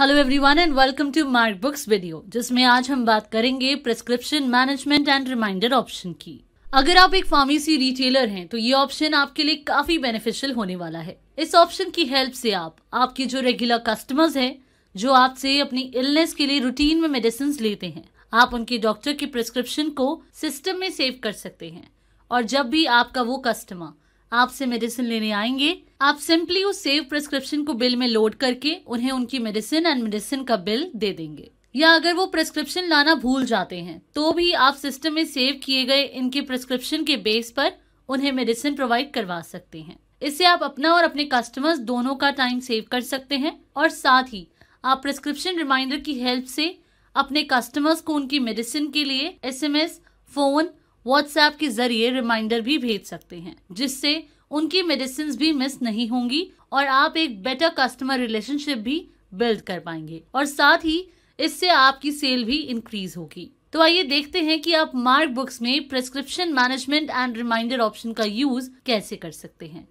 hello everyone and welcome to Marg books video जिसमें आज हम बात करेंगे prescription management and reminder option की अगर आप एक फार्मेसी रिटेलर हैं तो ये ऑप्शन आपके लिए काफी बेनिफिशियल होने वाला है इस ऑप्शन की हेल्प से आप आपके जो रेगुलर कस्टमर्स हैं जो आपसे अपनी इलनेस के लिए रूटीन में मेडिसिन लेते हैं आप उनके डॉक्टर के प्रेस्क्रिप्शन को सिस्टम में सेव कर सकते हैं और जब भी आपका वो कस्टमर आपसे मेडिसिन लेने आएंगे आप सिंपली उस सेव प्रेस्क्रिप्शन को बिल में लोड करके उन्हें उनकी मेडिसिन एंड मेडिसिन का बिल दे देंगे या अगर वो प्रेस्क्रिप्शन लाना भूल जाते हैं तो भी आप सिस्टम में सेव किए गए इनके प्रेस्क्रिप्शन के बेस पर उन्हें मेडिसिन प्रोवाइड करवा सकते हैं इससे आप अपना और अपने कस्टमर्स दोनों का टाइम सेव कर सकते हैं और साथ ही आप प्रेस्क्रिप्शन रिमाइंडर की हेल्प से अपने कस्टमर्स को उनकी मेडिसिन के लिए एस फोन व्हाट्सएप के जरिए रिमाइंडर भी भेज सकते हैं जिससे उनकी मेडिसिन भी मिस नहीं होंगी और आप एक बेटर कस्टमर रिलेशनशिप भी बिल्ड कर पाएंगे और साथ ही इससे आपकी सेल भी इंक्रीज होगी तो आइए देखते हैं कि आप मार्क बुक्स में prescription management and reminder option का यूज कैसे कर सकते हैं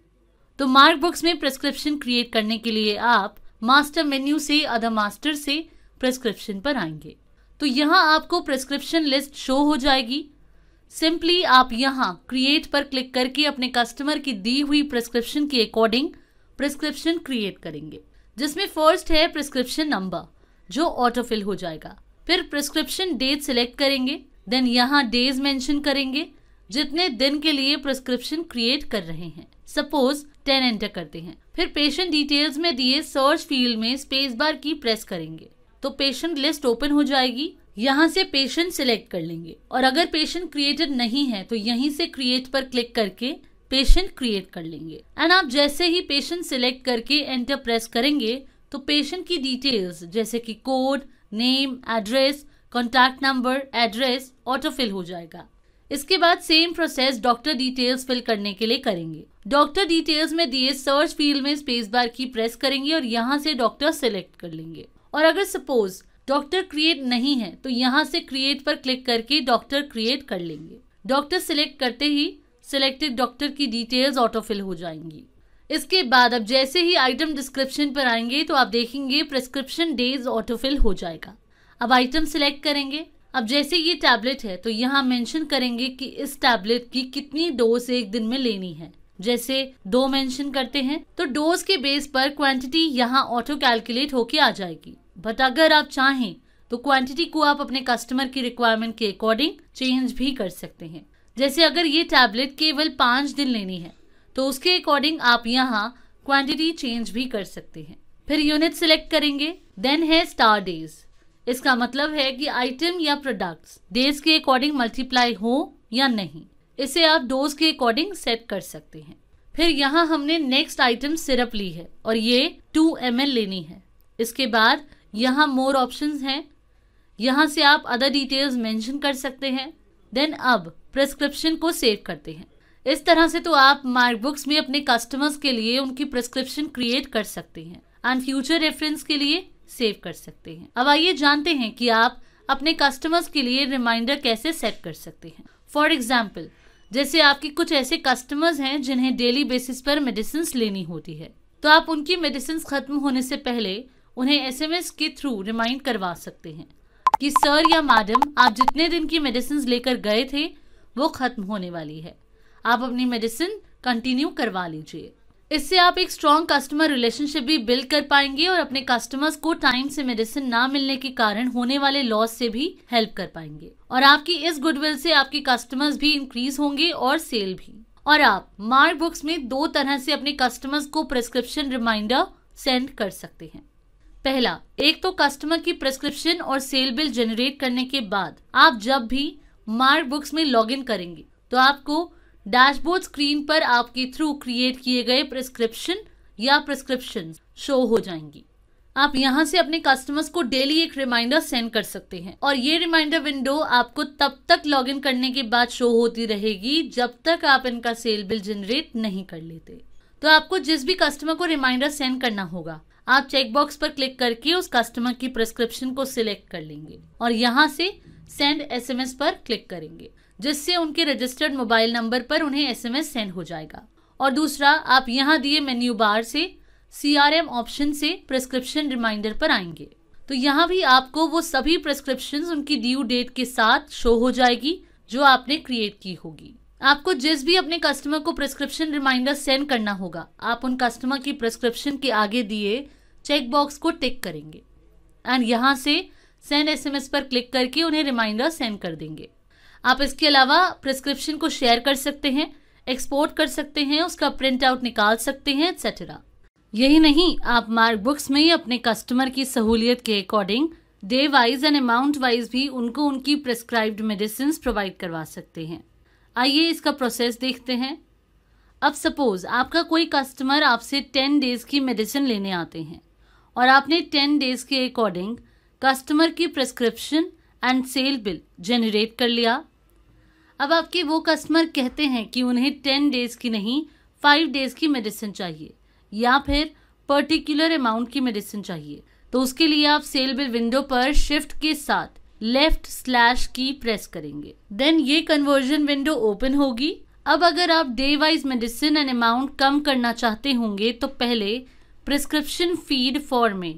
तो मार्क बुक्स में प्रिस्क्रिप्शन क्रिएट करने के लिए आप मास्टर मेन्यू से अदर मास्टर से प्रिस्क्रिप्शन पर आएंगे तो यहाँ आपको प्रिस्क्रिप्शन लिस्ट शो हो जाएगी सिंपली आप यहाँ क्रिएट पर क्लिक करके अपने कस्टमर की दी हुई प्रिस्क्रिप्शन के अकॉर्डिंग प्रिस्क्रिप्शन क्रिएट करेंगे जिसमें फर्स्ट है प्रिस्क्रिप्शन नंबर जो ऑटोफिल हो जाएगा फिर प्रिस्क्रिप्शन डेट सिलेक्ट करेंगे देन यहाँ डेज मेंशन करेंगे जितने दिन के लिए प्रिस्क्रिप्शन क्रिएट कर रहे हैं सपोज टेन एंटर करते हैं फिर पेशेंट डिटेल्स में दिए सर्च फील्ड में स्पेस बार की प्रेस करेंगे तो पेशेंट लिस्ट ओपन हो जाएगी यहाँ से पेशेंट सिलेक्ट कर लेंगे और अगर पेशेंट क्रिएटेड नहीं है तो यहीं से क्रिएट पर क्लिक करके पेशेंट क्रिएट कर लेंगे एंड आप जैसे ही पेशेंट सिलेक्ट करके एंटर प्रेस करेंगे तो पेशेंट की डिटेल्स जैसे कि code name address contact number address autofill हो जाएगा इसके बाद same process doctor details fill करने के लिए करेंगे डॉक्टर डिटेल्स में दिए सर्च फील्ड में स्पेस बार की प्रेस करेंगे और यहाँ से डॉक्टर सिलेक्ट कर लेंगे और अगर सपोज डॉक्टर क्रिएट नहीं है तो यहाँ से क्रिएट पर क्लिक करके डॉक्टर क्रिएट कर लेंगे डॉक्टर सिलेक्ट करते ही सिलेक्टेड डॉक्टर की डिटेल्स ऑटोफिल हो जाएंगी इसके बाद अब जैसे ही आइटम डिस्क्रिप्शन पर आएंगे तो आप देखेंगे प्रिस्क्रिप्शन डेज ऑटोफिल हो जाएगा अब आइटम सिलेक्ट करेंगे अब जैसे ये टैबलेट है तो यहाँ मेंशन करेंगे कि इस टैबलेट की कितनी डोज एक दिन में लेनी है जैसे दो मेंशन करते हैं तो डोज के बेस पर क्वांटिटी यहाँ ऑटो कैलकुलेट होके आ जाएगी बट अगर आप चाहें तो क्वांटिटी को आप अपने कस्टमर की रिक्वायरमेंट के अकॉर्डिंग चेंज भी कर सकते हैं जैसे अगर ये टैबलेट केवल पाँच दिन लेनी है तो उसके अकॉर्डिंग आप यहाँ क्वांटिटी चेंज भी कर सकते हैं फिर यूनिट सिलेक्ट करेंगे देन है स्टार डेज इसका मतलब है कि आइटम या प्रोडक्ट्स डेज के अकॉर्डिंग मल्टीप्लाई हो या नहीं इसे आप डोज के अकॉर्डिंग सेट कर सकते हैं फिर यहाँ हमने नेक्स्ट आइटम सिरप ली है और ये 2 एम लेनी है इसके बाद यहाँ मोर ऑप्शंस हैं यहाँ से आप अदर डिटेल्स मेंशन कर सकते हैं देन अब प्रेस्क्रिप्शन को सेव करते हैं इस तरह से तो आप मार्क बुक्स में अपने कस्टमर्स के लिए उनकी प्रेस्क्रिप्शन क्रिएट कर सकते हैं एंड फ्यूचर रेफरेंस के लिए सेव कर सकते हैं अब आइए जानते हैं कि आप अपने कस्टमर्स के लिए रिमाइंडर कैसे सेट कर सकते हैं फॉर एग्जाम्पल जैसे आपके कुछ ऐसे कस्टमर्स हैं जिन्हें डेली बेसिस पर मेडिसिन लेनी होती है तो आप उनकी मेडिसिन खत्म होने से पहले उन्हें एसएमएस के थ्रू रिमाइंड करवा सकते हैं कि सर या मैडम आप जितने दिन की मेडिसिन लेकर गए थे वो ख़त्म होने वाली है आप अपनी मेडिसिन कंटिन्यू करवा लीजिए इससे आप एक स्ट्रॉन्ग कस्टमर रिलेशनशिप भी बिल्ड कर पाएंगे और अपने कस्टमर्स को टाइम से मेडिसिन ना मिलने के कारण होने वाले लॉस से भी हेल्प कर पाएंगे और आपकी इस गुडविल से आपके कस्टमर्स भी इंक्रीज होंगे और सेल भी और आप मार्क बुक्स में दो तरह से अपने कस्टमर्स को प्रिस्क्रिप्शन रिमाइंडर सेंड कर सकते हैं पहला एक तो कस्टमर की प्रेस्क्रिप्शन और सेल बिल जनरेट करने के बाद आप जब भी मार्क बुक्स में लॉग इन करेंगे तो आपको डैशबोर्ड स्क्रीन पर आपके थ्रू क्रिएट किए गए प्रेस्क्रिप्शन या प्रेस्क्रिप्शन शो हो जाएंगी आप यहां से अपने कस्टमर्स को डेली एक रिमाइंडर सेंड कर सकते हैं और ये रिमाइंडर विंडो आपको तब तक लॉगिन करने के बाद शो होती रहेगी जब तक आप इनका सेल बिल जनरेट नहीं कर लेते तो आपको जिस भी कस्टमर को रिमाइंडर सेंड करना होगा आप चेकबॉक्स पर क्लिक करके उस कस्टमर की प्रिस्क्रिप्शन को सिलेक्ट कर लेंगे और यहाँ से सेंड एसएमएस पर क्लिक करेंगे जिससे उनके रजिस्टर्ड मोबाइल नंबर पर उन्हें एसएमएस सेंड हो जाएगा और दूसरा आप यहाँ दिए मेन्यू बार से सीआरएम ऑप्शन से प्रिस्क्रिप्शन रिमाइंडर पर आएंगे तो यहाँ भी आपको वो सभी प्रिस्क्रिप्शन उनकी ड्यू डेट के साथ शो हो जाएगी जो आपने क्रिएट की होगी आपको जिस भी अपने कस्टमर को प्रिस्क्रिप्शन रिमाइंडर सेंड करना होगा आप उन कस्टमर की प्रिस्क्रिप्शन के आगे दिए चेक बॉक्स को टिक करेंगे एंड यहाँ से सेंड एसएमएस पर क्लिक करके उन्हें रिमाइंडर सेंड कर देंगे आप इसके अलावा प्रिस्क्रिप्शन को शेयर कर सकते हैं एक्सपोर्ट कर सकते हैं उसका प्रिंट आउट निकाल सकते हैं एक्सेट्रा यही नहीं आप मार्क बुक्स में अपने कस्टमर की सहूलियत के according day wise and amount wise भी उनको उनकी प्रिस्क्राइब्ड मेडिसिन प्रोवाइड करवा सकते हैं आइए इसका प्रोसेस देखते हैं अब सपोज आपका कोई कस्टमर आपसे टेन डेज की मेडिसिन लेने आते हैं और आपने टेन डेज के अकॉर्डिंग कस्टमर की prescription and sale bill generate कर लिया अब आपके वो कस्टमर कहते हैं कि उन्हें टेन डेज की नहीं फाइव डेज की मेडिसिन चाहिए या फिर पर्टिकुलर अमाउंट की मेडिसिन चाहिए तो उसके लिए आप सेल बिल विंडो पर शिफ्ट के साथ लेफ्ट स्लैश की प्रेस करेंगे देन ये कन्वर्जन विंडो ओपन होगी अब अगर आप day wise medicine and amount कम करना चाहते होंगे तो पहले प्रिस्क्रिप्शन फीड फॉर में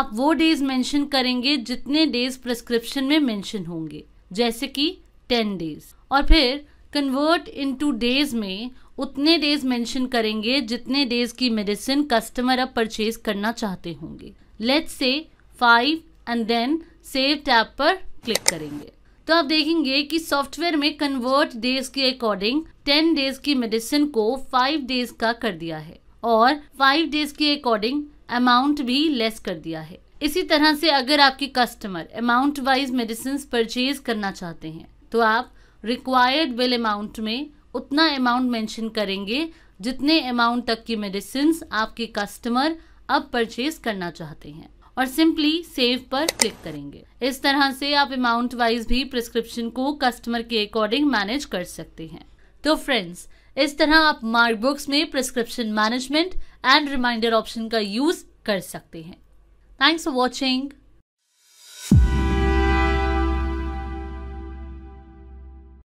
आप वो डेज मेंशन करेंगे जितने डेज प्रिस्क्रिप्शन में मेंशन होंगे जैसे कि टेन डेज और फिर कन्वर्ट इनटू डेज में उतने डेज मेंशन करेंगे जितने डेज की मेडिसिन कस्टमर अब परचेज करना चाहते होंगे let's say five and then save tab पर क्लिक करेंगे तो आप देखेंगे कि सॉफ्टवेयर में कन्वर्ट डेज के अकॉर्डिंग टेन डेज की मेडिसिन को फाइव डेज का कर दिया है और फाइव डेज के अकॉर्डिंग अमाउंट भी लेस कर दिया है इसी तरह से अगर आपके customer amount wise medicine purchase करना चाहते हैं तो आप रिक्वायर्ड बिल अमाउंट में उतना अमाउंट मेंशन करेंगे जितने अमाउंट तक की मेडिसिन आपके कस्टमर अब परचेज करना चाहते हैं और सिंपली सेव पर क्लिक करेंगे इस तरह से आप अमाउंट वाइज भी प्रिस्क्रिप्शन को कस्टमर के अकॉर्डिंग मैनेज कर सकते हैं तो फ्रेंड्स इस तरह आप मार्क बुक्स में prescription management and reminder option का यूज कर सकते हैं थैंक्स फॉर वॉचिंग